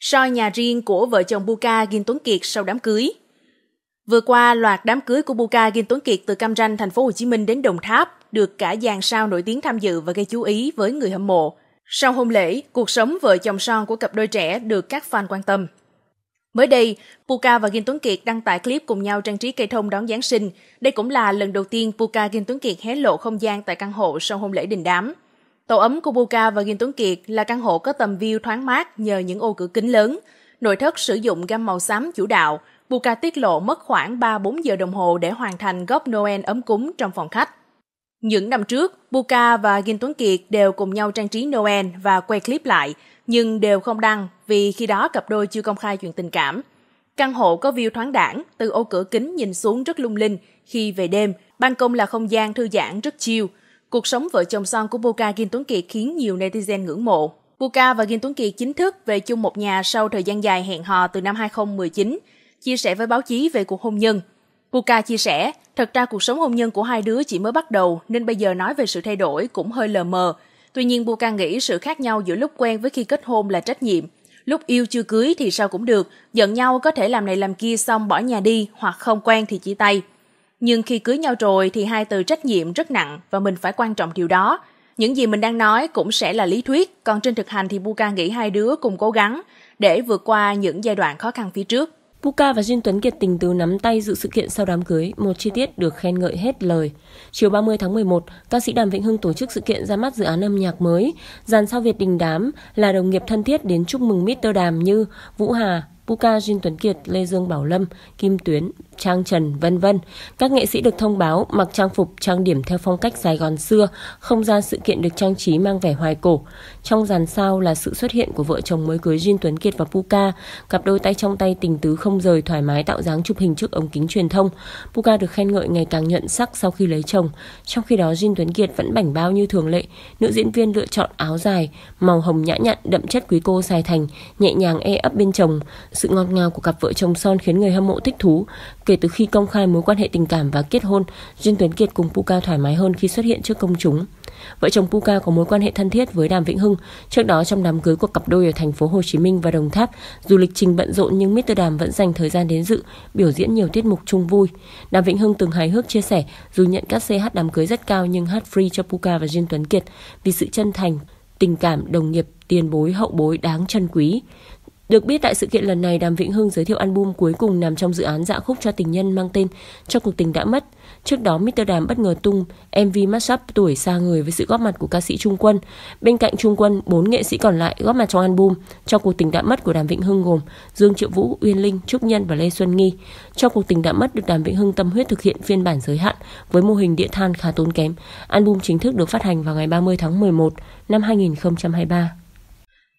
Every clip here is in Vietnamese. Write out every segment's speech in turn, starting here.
soi nhà riêng của vợ chồng Buka Gin Tuấn Kiệt sau đám cưới. Vừa qua, loạt đám cưới của Buka Gin Tuấn Kiệt từ Cam Ranh, thành phố Hồ Chí Minh đến Đồng Tháp được cả dàn sao nổi tiếng tham dự và gây chú ý với người hâm mộ. Sau hôn lễ, cuộc sống vợ chồng son của cặp đôi trẻ được các fan quan tâm. Mới đây, Puka và Gin Tuấn Kiệt đăng tải clip cùng nhau trang trí cây thông đón Giáng sinh. Đây cũng là lần đầu tiên Puka Gin Tuấn Kiệt hé lộ không gian tại căn hộ sau hôn lễ đình đám. Tổ ấm của Buka và Ghiền Tuấn Kiệt là căn hộ có tầm view thoáng mát nhờ những ô cửa kính lớn. Nội thất sử dụng gam màu xám chủ đạo. Buka tiết lộ mất khoảng 3-4 giờ đồng hồ để hoàn thành góc Noel ấm cúng trong phòng khách. Những năm trước, Buka và Ghiền Tuấn Kiệt đều cùng nhau trang trí Noel và quay clip lại, nhưng đều không đăng vì khi đó cặp đôi chưa công khai chuyện tình cảm. Căn hộ có view thoáng đảng, từ ô cửa kính nhìn xuống rất lung linh. Khi về đêm, ban công là không gian thư giãn rất chill. Cuộc sống vợ chồng son của Boca Kim Tuấn Kiệt khiến nhiều netizen ngưỡng mộ. Boca và Kim Tuấn Kiệt chính thức về chung một nhà sau thời gian dài hẹn hò từ năm 2019, chia sẻ với báo chí về cuộc hôn nhân. Boca chia sẻ, thật ra cuộc sống hôn nhân của hai đứa chỉ mới bắt đầu nên bây giờ nói về sự thay đổi cũng hơi lờ mờ. Tuy nhiên Boca nghĩ sự khác nhau giữa lúc quen với khi kết hôn là trách nhiệm. Lúc yêu chưa cưới thì sao cũng được, giận nhau có thể làm này làm kia xong bỏ nhà đi hoặc không quen thì chia tay nhưng khi cưới nhau rồi thì hai từ trách nhiệm rất nặng và mình phải quan trọng điều đó những gì mình đang nói cũng sẽ là lý thuyết còn trên thực hành thì buka nghĩ hai đứa cùng cố gắng để vượt qua những giai đoạn khó khăn phía trước Buka và Jin Tuấn Kiệt tình tứ nắm tay dự sự kiện sau đám cưới, một chi tiết được khen ngợi hết lời. Chiều 30 tháng 11, ca sĩ Đàm Vĩnh Hưng tổ chức sự kiện ra mắt dự án âm nhạc mới. Dàn sao Việt Đình Đám là đồng nghiệp thân thiết đến chúc mừng Mr. Đàm như Vũ Hà, Puka Jin Tuấn Kiệt, Lê Dương Bảo Lâm, Kim Tuyến, Trang Trần, vân vân. Các nghệ sĩ được thông báo mặc trang phục trang điểm theo phong cách Sài Gòn xưa, không gian sự kiện được trang trí mang vẻ hoài cổ. Trong dàn sao là sự xuất hiện của vợ chồng mới cưới Jin Tuấn Kiệt và Puka, cặp đôi tay trong tay tình tứ không rời thoải mái tạo dáng chụp hình trước ống kính truyền thông. Puka được khen ngợi ngày càng nhuận sắc sau khi lấy chồng. Trong khi đó Jin Tuấn Kiệt vẫn bảnh bao như thường lệ, nữ diễn viên lựa chọn áo dài màu hồng nhã nhặn đậm chất quý cô Sài Thành, nhẹ nhàng e ấp bên chồng. Sự ngọt ngào của cặp vợ chồng son khiến người hâm mộ thích thú. Kể từ khi công khai mối quan hệ tình cảm và kết hôn, Duyên Tuấn Kiệt cùng Puka thoải mái hơn khi xuất hiện trước công chúng. Vợ chồng Puka có mối quan hệ thân thiết với Đàm Vĩnh Hưng. Trước đó trong đám cưới của cặp đôi ở thành phố Hồ Chí Minh và Đồng Tháp, dù lịch trình bận rộn nhưng Mr. Đàm vẫn dành thời gian đến dự, biểu diễn nhiều tiết mục chung vui. Đàm Vĩnh Hưng từng hài hước chia sẻ, dù nhận các CH đám cưới rất cao nhưng hát free cho Puka và Duyên Tuấn Kiệt vì sự chân thành, tình cảm đồng nghiệp tiền bối hậu bối đáng trân quý. Được biết tại sự kiện lần này, Đàm Vĩnh Hưng giới thiệu album cuối cùng nằm trong dự án dạ khúc cho tình nhân mang tên trong cuộc tình đã mất. Trước đó, Mr. Đàm bất ngờ tung MV mashup tuổi xa người với sự góp mặt của ca sĩ Trung Quân. Bên cạnh Trung Quân, bốn nghệ sĩ còn lại góp mặt trong album trong cuộc tình đã mất của Đàm Vĩnh Hưng gồm Dương Triệu Vũ, Uyên Linh, Trúc Nhân và Lê Xuân Nghi. Trong cuộc tình đã mất được Đàm Vĩnh Hưng tâm huyết thực hiện phiên bản giới hạn với mô hình địa than khá tốn kém. Album chính thức được phát hành vào ngày 30 tháng 11 năm 2023.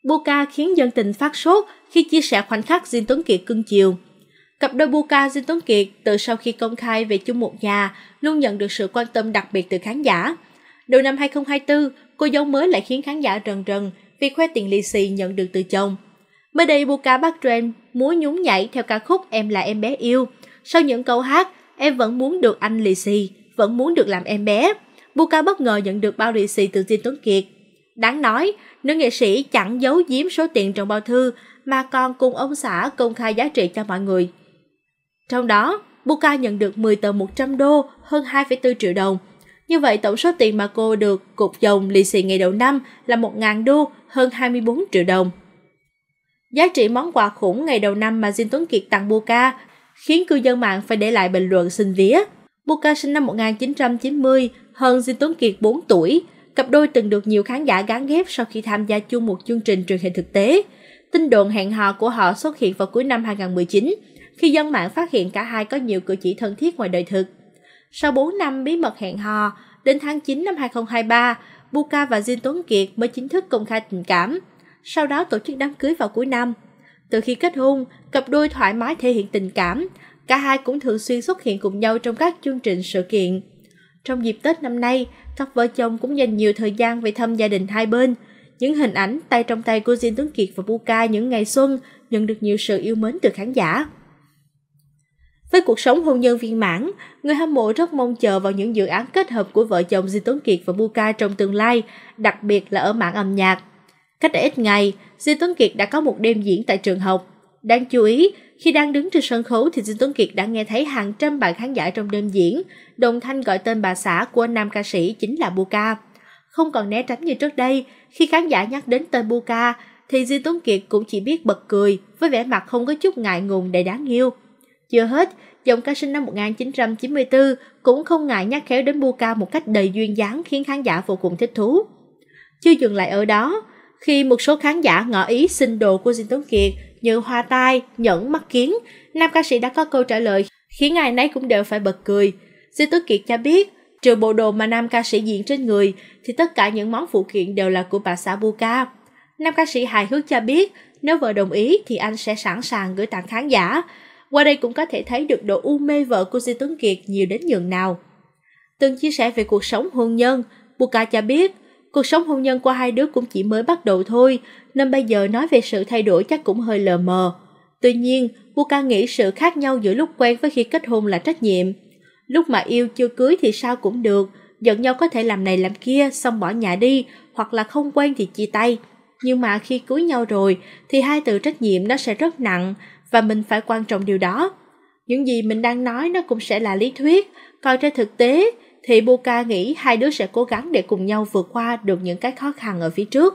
Buka khiến dân tình phát sốt khi chia sẻ khoảnh khắc Diên Tuấn Kiệt cưng chiều. Cặp đôi Buka Diên Tuấn Kiệt từ sau khi công khai về chung một nhà luôn nhận được sự quan tâm đặc biệt từ khán giả. Đầu năm 2024, cô dâu mới lại khiến khán giả rần rần vì khoe tiền lì xì nhận được từ chồng. Mới đây Buka bắt trend múa nhún nhảy theo ca khúc Em là em bé yêu. Sau những câu hát, em vẫn muốn được anh lì xì, vẫn muốn được làm em bé. Buka bất ngờ nhận được bao lì xì từ Diên Tuấn Kiệt Đáng nói, nữ nghệ sĩ chẳng giấu giếm số tiền trong bao thư mà còn cùng ông xã công khai giá trị cho mọi người. Trong đó, Buka nhận được 10 tờ 100 đô, hơn 2,4 triệu đồng. Như vậy tổng số tiền mà cô được cục dòng lì xì ngày đầu năm là 1.000 đô, hơn 24 triệu đồng. Giá trị món quà khủng ngày đầu năm mà Diên Tuấn Kiệt tặng Buka khiến cư dân mạng phải để lại bình luận xin vía. Buka sinh năm 1990, hơn Diên Tuấn Kiệt 4 tuổi, Cặp đôi từng được nhiều khán giả gán ghép sau khi tham gia chung một chương trình truyền hình thực tế. Tin đồn hẹn hò của họ xuất hiện vào cuối năm 2019, khi dân mạng phát hiện cả hai có nhiều cử chỉ thân thiết ngoài đời thực. Sau 4 năm bí mật hẹn hò, đến tháng 9 năm 2023, Buka và Jin Tuấn Kiệt mới chính thức công khai tình cảm, sau đó tổ chức đám cưới vào cuối năm. Từ khi kết hôn, cặp đôi thoải mái thể hiện tình cảm, cả hai cũng thường xuyên xuất hiện cùng nhau trong các chương trình sự kiện. Trong dịp Tết năm nay, cặp vợ chồng cũng dành nhiều thời gian về thăm gia đình hai bên. Những hình ảnh tay trong tay của Jin Tuấn Kiệt và Buka những ngày xuân nhận được nhiều sự yêu mến từ khán giả. Với cuộc sống hôn nhân viên mãn, người hâm mộ rất mong chờ vào những dự án kết hợp của vợ chồng Di Tuấn Kiệt và Buka trong tương lai, đặc biệt là ở mạng âm nhạc. Cách đây ít ngày, Di Tuấn Kiệt đã có một đêm diễn tại trường học. Đáng chú ý, khi đang đứng trên sân khấu thì Dương Tuấn Kiệt đã nghe thấy hàng trăm bạn khán giả trong đêm diễn, đồng thanh gọi tên bà xã của nam ca sĩ chính là Buka. Không còn né tránh như trước đây, khi khán giả nhắc đến tên Buka thì Dương Tuấn Kiệt cũng chỉ biết bật cười với vẻ mặt không có chút ngại ngùng đầy đáng yêu. Chưa hết, giọng ca sinh năm 1994 cũng không ngại nhắc khéo đến Buka một cách đầy duyên dáng khiến khán giả vô cùng thích thú. Chưa dừng lại ở đó, khi một số khán giả ngỏ ý xin đồ của Diên Tuấn Kiệt như hoa tai, nhẫn, mắt kiến, nam ca sĩ đã có câu trả lời khiến ai nấy cũng đều phải bật cười. Di Tuấn Kiệt cho biết, trừ bộ đồ mà nam ca sĩ diện trên người, thì tất cả những món phụ kiện đều là của bà xã Buka. Nam ca sĩ hài hước cho biết, nếu vợ đồng ý thì anh sẽ sẵn sàng gửi tặng khán giả. Qua đây cũng có thể thấy được độ u mê vợ của Di Tuấn Kiệt nhiều đến nhường nào. Từng chia sẻ về cuộc sống hôn nhân, Buka cho biết, Cuộc sống hôn nhân của hai đứa cũng chỉ mới bắt đầu thôi, nên bây giờ nói về sự thay đổi chắc cũng hơi lờ mờ. Tuy nhiên, Vuka nghĩ sự khác nhau giữa lúc quen với khi kết hôn là trách nhiệm. Lúc mà yêu chưa cưới thì sao cũng được, giận nhau có thể làm này làm kia xong bỏ nhà đi, hoặc là không quen thì chia tay. Nhưng mà khi cưới nhau rồi thì hai từ trách nhiệm nó sẽ rất nặng và mình phải quan trọng điều đó. Những gì mình đang nói nó cũng sẽ là lý thuyết, coi trên thực tế thì Buka nghĩ hai đứa sẽ cố gắng để cùng nhau vượt qua được những cái khó khăn ở phía trước.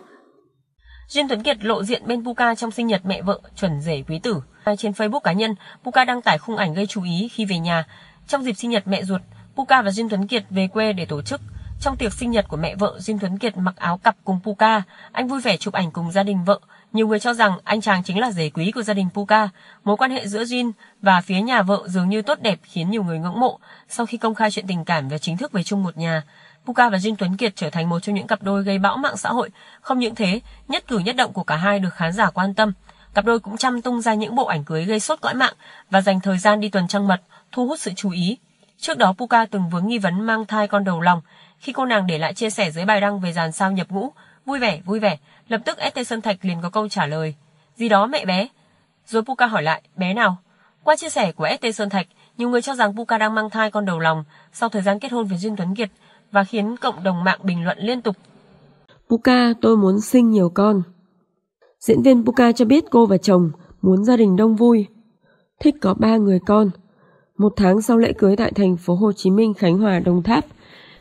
Jin Tuấn Kiệt lộ diện bên Buka trong sinh nhật mẹ vợ chuẩn rể quý tử. Trên Facebook cá nhân, Buka đăng tải khung ảnh gây chú ý khi về nhà. Trong dịp sinh nhật mẹ ruột, Buka và Jin Tuấn Kiệt về quê để tổ chức trong tiệc sinh nhật của mẹ vợ, Diêm Tuấn Kiệt mặc áo cặp cùng Puka. Anh vui vẻ chụp ảnh cùng gia đình vợ. Nhiều người cho rằng anh chàng chính là rể quý của gia đình Puka. Mối quan hệ giữa Jin và phía nhà vợ dường như tốt đẹp khiến nhiều người ngưỡng mộ. Sau khi công khai chuyện tình cảm và chính thức về chung một nhà, Puka và Jin Tuấn Kiệt trở thành một trong những cặp đôi gây bão mạng xã hội. Không những thế, nhất cử nhất động của cả hai được khán giả quan tâm. Cặp đôi cũng chăm tung ra những bộ ảnh cưới gây sốt cõi mạng và dành thời gian đi tuần trăng mật, thu hút sự chú ý. Trước đó Puka từng vướng nghi vấn mang thai con đầu lòng. Khi cô nàng để lại chia sẻ dưới bài đăng về dàn sao nhập ngũ, vui vẻ, vui vẻ, lập tức ST Sơn Thạch liền có câu trả lời. Gì đó mẹ bé. Rồi Puka hỏi lại, bé nào? Qua chia sẻ của ST Sơn Thạch, nhiều người cho rằng Puka đang mang thai con đầu lòng sau thời gian kết hôn với Duyên Tuấn Kiệt và khiến cộng đồng mạng bình luận liên tục. Puka, tôi muốn sinh nhiều con. Diễn viên Puka cho biết cô và chồng muốn gia đình đông vui, thích có ba người con – một tháng sau lễ cưới tại thành phố Hồ Chí Minh, Khánh Hòa, Đồng Tháp,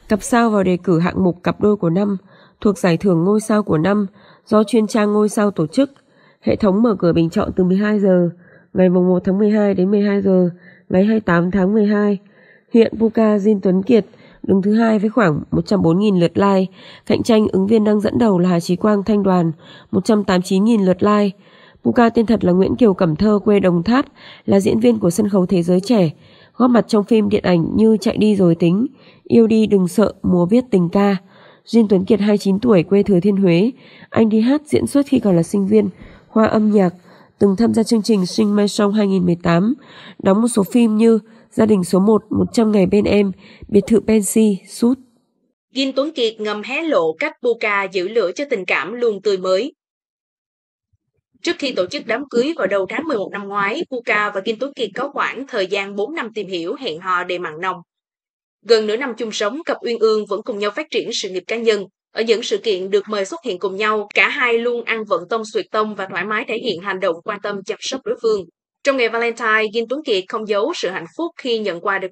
cặp sao vào đề cử hạng mục cặp đôi của năm thuộc giải thưởng ngôi sao của năm do chuyên trang ngôi sao tổ chức. Hệ thống mở cửa bình chọn từ 12 giờ ngày 1 tháng 12 đến 12 giờ ngày 28 tháng 12. Hiện Puka Jin Tuấn Kiệt đứng thứ hai với khoảng 104.000 lượt like. Cạnh tranh ứng viên đang dẫn đầu là Hà Chí Quang Thanh Đoàn 189.000 lượt like. Cô ca tên thật là Nguyễn Kiều Cẩm Thơ quê Đồng Tháp, là diễn viên của sân khấu thế giới trẻ, góp mặt trong phim điện ảnh như Chạy đi rồi tính, Yêu đi đừng sợ, múa viết tình ca. Duyên Tuấn Kiệt 29 tuổi quê Thừa Thiên Huế, anh đi hát diễn xuất khi còn là sinh viên, khoa âm nhạc, từng tham gia chương trình Sinh Mai Song 2018, đóng một số phim như Gia đình số 1, 100 ngày bên em, Biệt thự Pensi, Sút. Duyên Tuấn Kiệt ngầm hé lộ cách Buka giữ lửa cho tình cảm luôn tươi mới. Trước khi tổ chức đám cưới vào đầu tháng 11 năm ngoái, Puka và Kim Tuấn Kiệt có khoảng thời gian 4 năm tìm hiểu hẹn hò để mặn nồng. Gần nửa năm chung sống, cặp Uyên Ương vẫn cùng nhau phát triển sự nghiệp cá nhân. Ở những sự kiện được mời xuất hiện cùng nhau, cả hai luôn ăn vận tông suyệt tông và thoải mái thể hiện hành động quan tâm chăm sóc đối phương. Trong ngày Valentine, Kim Tuấn Kiệt không giấu sự hạnh phúc khi nhận quà được